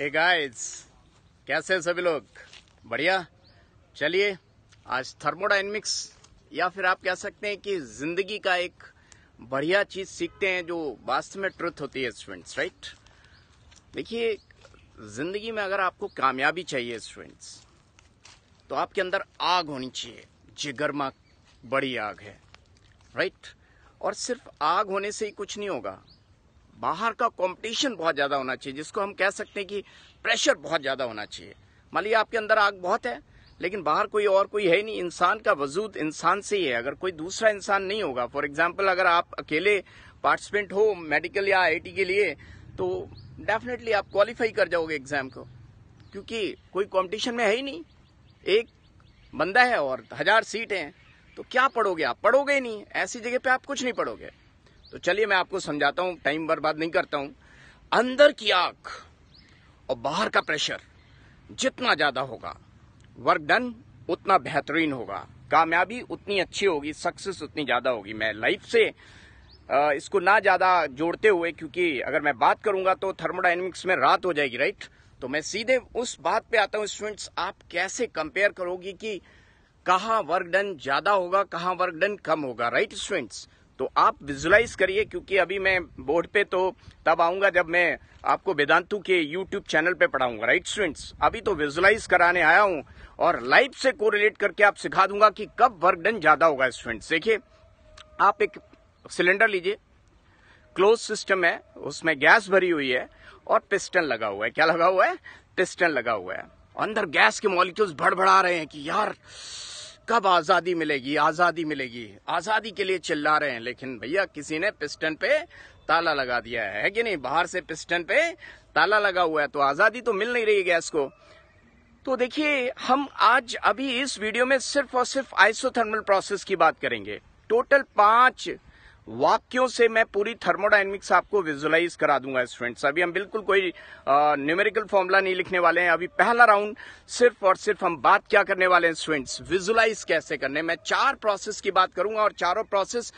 ए guys कैसे हैं सभी लोग बढ़िया चलिए आज थर्मोडाइनमिक्स या फिर आप कह सकते हैं कि जिंदगी का एक बढ़िया चीज सीखते हैं जो वास्तव में ट्रुथ होती है स्टूडेंट्स राइट देखिए जिंदगी में अगर आपको कामयाबी चाहिए स्टूडेंट्स तो आपके अंदर आग होनी चाहिए जिगरमा बड़ी आग है राइट और सिर्फ आग होने से ही कुछ नहीं होगा बाहर का कंपटीशन बहुत ज़्यादा होना चाहिए जिसको हम कह सकते हैं कि प्रेशर बहुत ज़्यादा होना चाहिए मान लिया आपके अंदर आग बहुत है लेकिन बाहर कोई और कोई है नहीं इंसान का वजूद इंसान से ही है अगर कोई दूसरा इंसान नहीं होगा फॉर एग्जाम्पल अगर आप अकेले पार्टिसिपेंट हो मेडिकल या आई के लिए तो डेफिनेटली आप क्वालिफाई कर जाओगे एग्जाम को क्योंकि कोई कॉम्पिटिशन में है ही नहीं एक बंदा है और हजार सीट है तो क्या पढ़ोगे आप पढ़ोगे नहीं ऐसी जगह पे आप कुछ नहीं पढ़ोगे तो चलिए मैं आपको समझाता हूँ टाइम बर्बाद नहीं करता हूं अंदर की आंख और बाहर का प्रेशर जितना ज़्यादा होगा वर्क डन उतना बेहतरीन होगा कामयाबी उतनी अच्छी होगी सक्सेस उतनी ज़्यादा होगी मैं लाइफ से इसको ना ज़्यादा जोड़ते हुए क्योंकि अगर मैं बात करूंगा तो थर्मोडाइनमिक्स में रात हो जाएगी राइट तो मैं सीधे उस बात पे आता हूँ स्टूडेंट्स आप कैसे कंपेयर करोगे कि कहा वर्क डन ज़्यादा होगा कहा वर्क डन कम होगा राइट स्टूडेंट्स तो आप विजुलाइज करिए क्योंकि अभी मैं बोर्ड पे तो तब आऊंगा जब मैं आपको वेदांतु के यूट्यूब चैनल पे पढ़ाऊंगा राइट स्टूडेंट्स अभी तो विजुलाइज कराने आया हूं और लाइफ से कोरिलेट करके आप सिखा दूंगा कि कब वर्क डन ज्यादा होगा स्टूडेंट्स देखिए आप एक सिलेंडर लीजिए क्लोज सिस्टम है उसमें गैस भरी हुई है और पिस्टन लगा हुआ है क्या लगा हुआ है पिस्टन लगा हुआ है अंदर गैस के मॉलिक्यूल्स भड़बड़ा रहे हैं कि यार कब आजादी मिलेगी आजादी मिलेगी आजादी के लिए चिल्ला रहे हैं लेकिन भैया किसी ने पिस्टन पे ताला लगा दिया है, कि नहीं बाहर से पिस्टन पे ताला लगा हुआ है तो आजादी तो मिल नहीं रही गैस को तो देखिए हम आज अभी इस वीडियो में सिर्फ और सिर्फ आइसोथर्मल प्रोसेस की बात करेंगे टोटल पांच वाक्यों से मैं पूरी थर्मोडाइनमिक्स आपको विजुलाइज करा दूंगा स्टूडेंट्स अभी हम बिल्कुल कोई न्यूमेरिकल फॉर्मूला नहीं लिखने वाले हैं अभी पहला राउंड सिर्फ और सिर्फ हम बात क्या करने वाले हैं स्टूडेंट्स विजुलाइज कैसे करने मैं चार प्रोसेस की बात करूंगा और चारों प्रोसेस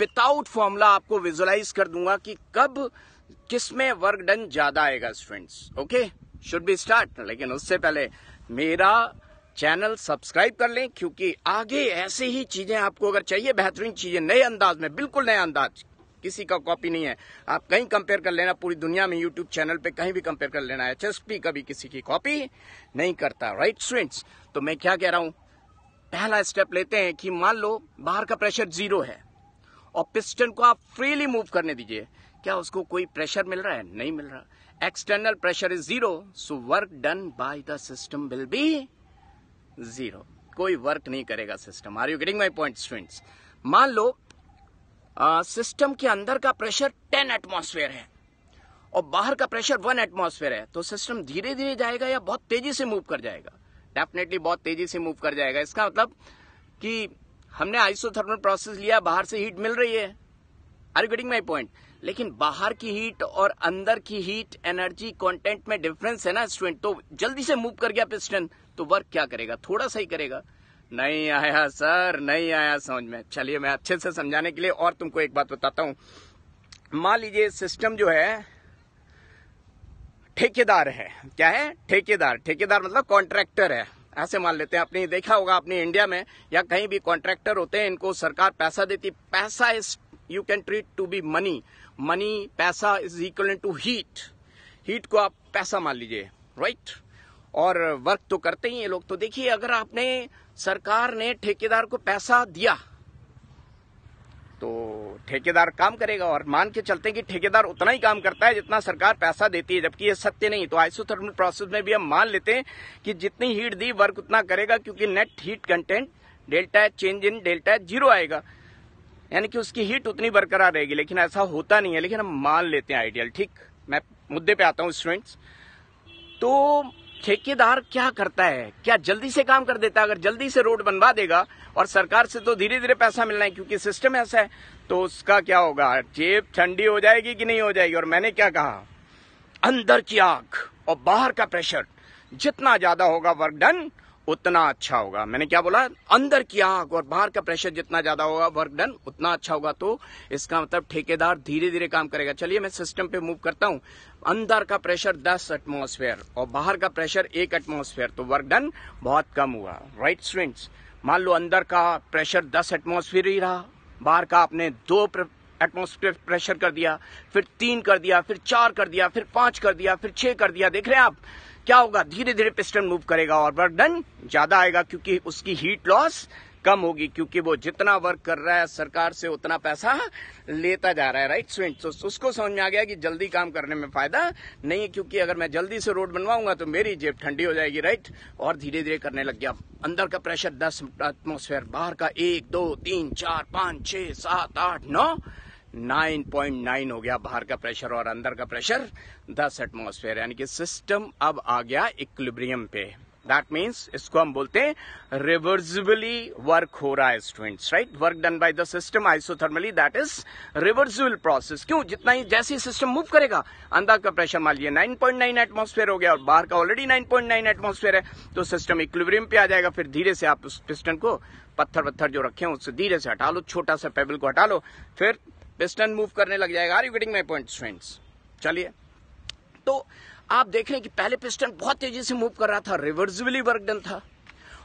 विदाउट फॉर्मूला आपको विजुलाइज कर दूंगा कि कब किसमें वर्क डन ज्यादा आएगा students okay should be start लेकिन उससे पहले मेरा चैनल सब्सक्राइब कर लें क्योंकि आगे ऐसे ही चीजें आपको अगर चाहिए बेहतरीन चीजें नए अंदाज में बिल्कुल नया अंदाज किसी का कॉपी नहीं है आप कहीं कंपेयर कर लेना पूरी दुनिया में यूट्यूब चैनल पे कहीं भी कंपेयर कर लेना एच एस पी कभी किसी की कॉपी नहीं करता राइट स्टूडेंट्स तो मैं क्या कह रहा हूं पहला स्टेप लेते हैं कि मान लो बाहर का प्रेशर जीरो है और पिस्टन को आप फ्रीली मूव करने दीजिए क्या उसको कोई प्रेशर मिल रहा है नहीं मिल रहा external pressure is zero so work done by the system will be zero कोई वर्क नहीं करेगा system are you getting my point students मान लो सिस्टम के अंदर का प्रेशर टेन एटमोसफेयर है और बाहर का प्रेशर वन एटमोसफेयर है तो सिस्टम धीरे धीरे जाएगा या बहुत तेजी से मूव कर जाएगा डेफिनेटली बहुत तेजी से मूव कर जाएगा इसका मतलब कि हमने आइसोथर्मल प्रोसेस लिया बाहर से हीट मिल रही है are you getting my point लेकिन बाहर की हीट और अंदर की हीट एनर्जी कंटेंट में डिफरेंस है ना स्टूडेंट तो जल्दी से मूव कर गया पिस्टन तो वर्क क्या करेगा थोड़ा सा ही करेगा नहीं आया सर नहीं आया समझ में चलिए मैं अच्छे से समझाने के लिए और तुमको एक बात बताता हूं मान लीजिए सिस्टम जो है ठेकेदार है क्या है ठेकेदार ठेकेदार मतलब कॉन्ट्रैक्टर है ऐसे मान लेते हैं आपने देखा होगा अपने इंडिया में या कहीं भी कॉन्ट्रैक्टर होते हैं इनको सरकार पैसा देती पैसा is you can treat to be money money पैसा is equal to heat heat को आप पैसा मान लीजिए राइट right? और वर्क तो करते ही है लोग तो देखिए अगर आपने सरकार ने ठेकेदार को पैसा दिया तो ठेकेदार काम करेगा और मान के चलते हैं कि ठेकेदार उतना ही काम करता है जितना सरकार पैसा देती है जबकि ये सत्य नहीं तो आइसोथर्मल प्रोसेस में भी हम मान लेते हैं कि जितनी हीट दी वर्क उतना करेगा क्योंकि net heat content delta change in delta zero आएगा यानी कि उसकी हीट उतनी बरकरार रहेगी लेकिन ऐसा होता नहीं है लेकिन हम मान लेते हैं आइडियल ठीक मैं मुद्दे पे आता हूँ स्टूडेंट्स तो ठेकेदार क्या करता है क्या जल्दी से काम कर देता है अगर जल्दी से रोड बनवा देगा और सरकार से तो धीरे धीरे पैसा मिलना है क्योंकि सिस्टम ऐसा है तो उसका क्या होगा जेब ठंडी हो जाएगी कि नहीं हो जाएगी और मैंने क्या कहा अंदर की आग और बाहर का प्रेशर जितना ज्यादा होगा वर्क डन उतना अच्छा होगा मैंने क्या बोला अंदर की आग और बाहर का प्रेशर जितना ज्यादा होगा वर्क डन उतना अच्छा होगा तो इसका मतलब ठेकेदार धीरे धीरे काम करेगा चलिए मैं सिस्टम पे मूव करता हूँ अंदर का प्रेशर 10 एटमोसफेयर और बाहर का प्रेशर एक एटमोसफेयर तो वर्क डन बहुत कम हुआ राइट स्विंग्स मान लो अंदर का प्रेशर दस एटमोसफेयर ही रहा बाहर का आपने दो एटमोस्फेयर प्रेशर कर दिया फिर तीन कर दिया फिर चार कर दिया फिर पांच कर दिया फिर छह कर दिया देख रहे हैं आप क्या होगा धीरे धीरे पिस्टन मूव करेगा और बर्डन ज्यादा आएगा क्योंकि उसकी हीट लॉस कम होगी क्योंकि वो जितना वर्क कर रहा है सरकार से उतना पैसा लेता जा रहा है राइट स्विंट तो उसको समझ में आ गया कि जल्दी काम करने में फायदा नहीं है क्योंकि अगर मैं जल्दी से रोड बनवाऊंगा तो मेरी जेब ठंडी हो जाएगी राइट और धीरे धीरे करने लग गया अंदर का प्रेशर दस एटमोस्फेयर बाहर का एक दो तीन चार पांच छह सात आठ नौ 9.9 हो गया बाहर का प्रेशर और अंदर का प्रेशर 10 एटमोसफेयर यानी कि सिस्टम अब आ गया इक्लिब्रियम पे दैट मीन्स इसको हम बोलते हैं रिवर्सिबली वर्क हो रहा है students right work done by the system isothermally that is reversible process क्यों जितना ही जैसे ही सिस्टम मूव करेगा अंदर का प्रेशर मान लिया 9.9 पॉइंट हो गया और बाहर का ऑलरेडी 9.9 पॉइंट है तो सिस्टम इक्लिब्रियम पे आ जाएगा फिर धीरे से आप उस पिस्टन को पत्थर पत्थर जो रखे हैं उससे धीरे से हटा लो छोटा सा पेबल को हटा लो फिर पिस्टन मूव करने लग जाएगा are you getting my point friends चलिए तो आप देख रहे हैं कि पहले पिस्टन बहुत तेजी से मूव कर रहा था रिवर्सिबली वर्क डन था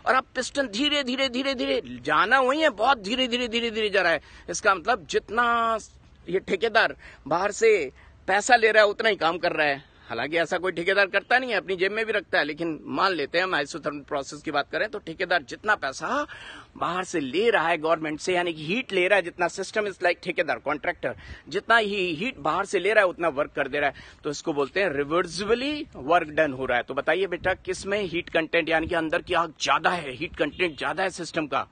और अब पिस्टन धीरे धीरे धीरे धीरे जाना वही है बहुत धीरे धीरे धीरे धीरे जा रहा है इसका मतलब जितना ये ठेकेदार बाहर से पैसा ले रहा है उतना ही काम कर रहा है हालांकि ऐसा कोई ठेकेदार करता नहीं है अपनी जेब में भी रखता है लेकिन मान लेते हैं हम आइसोथर्मल प्रोसेस की बात करें तो ठेकेदार जितना पैसा बाहर से ले रहा है गवर्नमेंट से यानी कि हीट ले रहा है जितना सिस्टम इज लाइक ठेकेदार कॉन्ट्रैक्टर जितना ही हीट बाहर से ले रहा है उतना वर्क कर दे रहा है तो इसको बोलते हैं रिवर्सिबली वर्क डन हो रहा है तो बताइए बेटा किस में हीट कंटेंट यानी कि अंदर की आग ज्यादा है हीट कंटेंट ज्यादा है सिस्टम का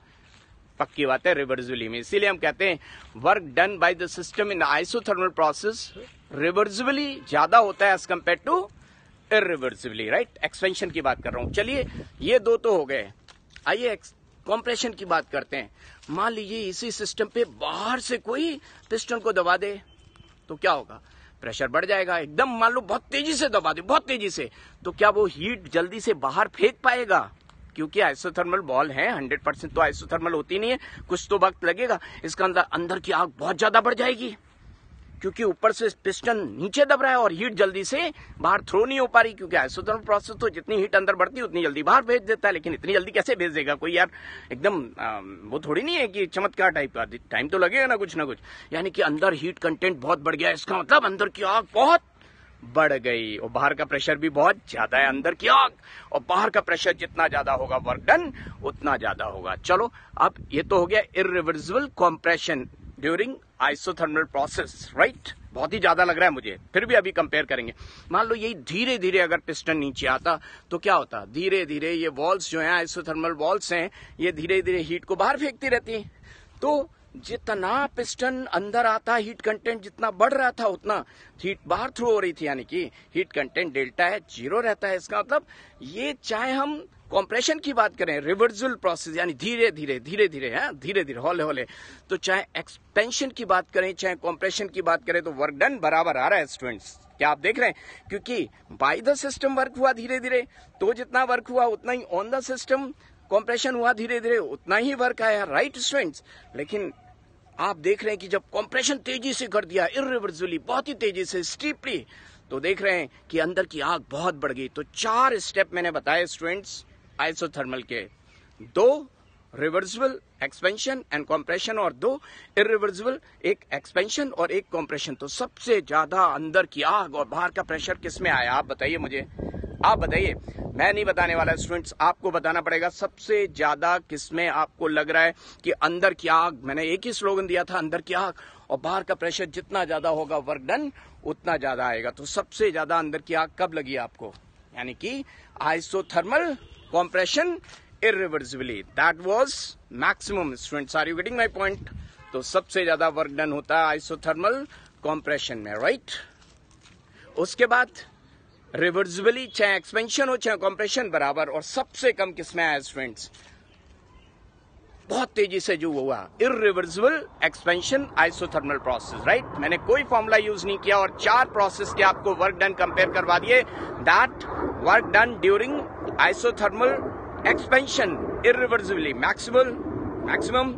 पक्की बात है रिवर्सिबली में इसीलिए हम कहते हैं work done by the system in isothermal process reversibly ज्यादा होता है as compared to reversibly right expansion की बात कर रहा हूं चलिए ये दो तो हो गए आइए कॉम्प्रेशन की बात करते हैं मान लीजिए इसी सिस्टम पे बाहर से कोई पिस्टन को दबा दे तो क्या होगा प्रेशर बढ़ जाएगा एकदम मान लो बहुत तेजी से दबा दे बहुत तेजी से तो क्या वो हीट जल्दी से बाहर फेंक पाएगा क्योंकि आइसोथर्मल बॉल है हंड्रेड परसेंट तो आइसोथर्मल होती नहीं है कुछ तो वक्त लगेगा इसका अंदर अंदर की आग बहुत ज्यादा बढ़ जाएगी क्योंकि ऊपर से पिस्टन नीचे दब रहा है और हीट जल्दी से बाहर थ्रो नहीं हो पा रही क्योंकि आइसोथर्मल प्रोसेस तो जितनी हीट अंदर बढ़ती है उतनी जल्दी बाहर भेज देता है लेकिन इतनी जल्दी कैसे भेज देगा कोई यार एकदम वो थोड़ी नहीं है कि चमत्कार टाइप का टाइम तो लगेगा ना कुछ ना कुछ यानी कि अंदर हीट कंटेंट बहुत बढ़ गया इसका मतलब अंदर की आग बहुत बढ़ गई और बाहर का प्रेशर भी बहुत ज्यादा है अंदर की आग और बाहर का प्रेशर जितना ज्यादा होगा वर्क डन उतना ज्यादा होगा चलो अब ये तो हो गया irreversible compression during isothermal process right बहुत ही ज्यादा लग रहा है मुझे फिर भी अभी कंपेयर करेंगे मान लो यही धीरे धीरे अगर पिस्टन नीचे आता तो क्या होता धीरे धीरे ये वॉल्स जो हैं आइसोथर्मल वॉल्स हैं ये धीरे धीरे हीट को बाहर फेंकती रहती है तो जितना पिस्टन अंदर आता हीट कंटेंट जितना बढ़ रहा था उतना हीट बाहर थ्रू हो रही थी यानी कि हीट कंटेंट डेल्टा है जीरो रहता है इसका मतलब ये चाहे हम कॉम्प्रेशन की बात करें रिवर्सल प्रोसेस यानी धीरे धीरे धीरे धीरे है हाँ, धीरे धीरे हौले हौले तो चाहे एक्सपेंशन की बात करें चाहे कॉम्प्रेशन की बात करें तो वर्क डन बराबर आ रहा है स्टूडेंट्स क्या आप देख रहे हैं क्योंकि बाई द सिस्टम वर्क हुआ धीरे धीरे तो जितना वर्क हुआ उतना ही ऑन द सिस्टम कॉम्प्रेशन हुआ धीरे धीरे उतना ही वर्क आया राइट स्टूडेंट्स लेकिन आप देख रहे हैं कि जब कॉम्प्रेशन तेजी से कर दिया इरिवर्सिबली बहुत ही तेजी से स्टीपली तो देख रहे हैं कि अंदर की आग बहुत बढ़ गई तो चार स्टेप मैंने बताए स्टूडेंट्स आइसोथर्मल के दो रिवर्सिबल एक्सपेंशन एंड कॉम्प्रेशन और दो इिवर्सिबल एक एक्सपेंशन और एक कॉम्प्रेशन तो सबसे ज्यादा अंदर की आग और बाहर का प्रेशर किस में आया आप बताइए मुझे आप बताइए मैं नहीं बताने वाला स्टूडेंट्स आपको बताना पड़ेगा सबसे ज्यादा किसमें आपको लग रहा है कि अंदर की आग मैंने एक ही स्लोगन दिया था अंदर की आग और बाहर का प्रेशर जितना ज्यादा होगा वर्क डन उतना ज्यादा आएगा तो सबसे ज्यादा अंदर की आग कब लगी आपको यानी कि isothermal compression irreversibly that was maximum student are you getting my point तो सबसे ज्यादा वर्क डन होता है आइसोथर्मल कॉम्प्रेशन में राइट उसके बाद रिवर्सिबली चाहे एक्सपेंशन हो चाहे कॉम्प्रेशन बराबर और सबसे कम किसमें आया स्टूडेंट्स बहुत तेजी से जो हुआ reversible expansion isothermal process right मैंने कोई फॉर्मूला यूज नहीं किया और चार प्रोसेस के आपको वर्क डन कंपेयर करवा दिए that work done during isothermal expansion irreversibly maximal maximum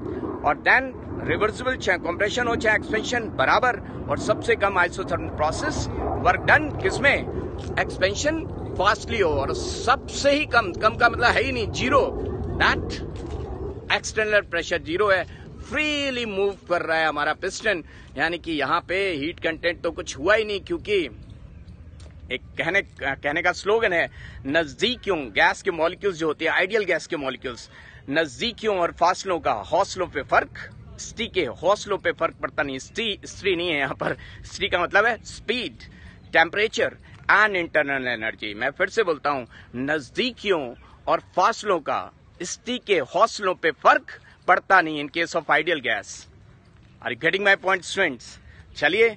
और देन रिवर्सिबल चाहे कंप्रेशन हो चाहे एक्सपेंशन बराबर और सबसे कम आइसोथर्मल प्रोसेस वर्क डन किसमें एक्सपेंशन फास्टली हो और सबसे ही कम कम का मतलब है ही नहीं zero that external pressure zero है फ्रीली मूव कर रहा है हमारा पिस्टन यानी कि यहाँ पे हीट कंटेंट तो कुछ हुआ ही नहीं क्योंकि एक कहने कहने का स्लोगन है नजदीकियों गैस के मॉलिक्यूल्स जो होते हैं आइडियल गैस के मॉलिक्यूल्स नजदीकियों और फासलों का हौसलों पे फर्क स्टी के हौसलों पे फर्क पड़ता नहीं स्टी स्त्री नहीं है यहाँ पर स्टी का मतलब है speed temperature and internal energy मैं फिर से बोलता हूँ नजदीकियों और फासलों का स्टी के हौसलों पे फर्क पड़ता नहीं in case of ideal gas are getting my point students चलिए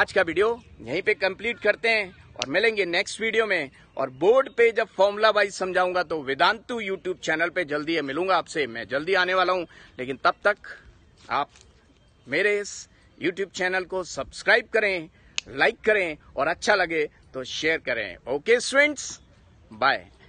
आज का वीडियो यहीं पे कंप्लीट करते हैं और मिलेंगे नेक्स्ट वीडियो में और बोर्ड पे जब फॉर्मूला वाइज समझाऊंगा तो वेदांतु यूट्यूब चैनल पे जल्दी मिलूंगा आपसे मैं जल्दी आने वाला हूं लेकिन तब तक आप मेरे इस यूट्यूब चैनल को सब्सक्राइब करें लाइक करें और अच्छा लगे तो शेयर करें ओके स्टूडेंट्स बाय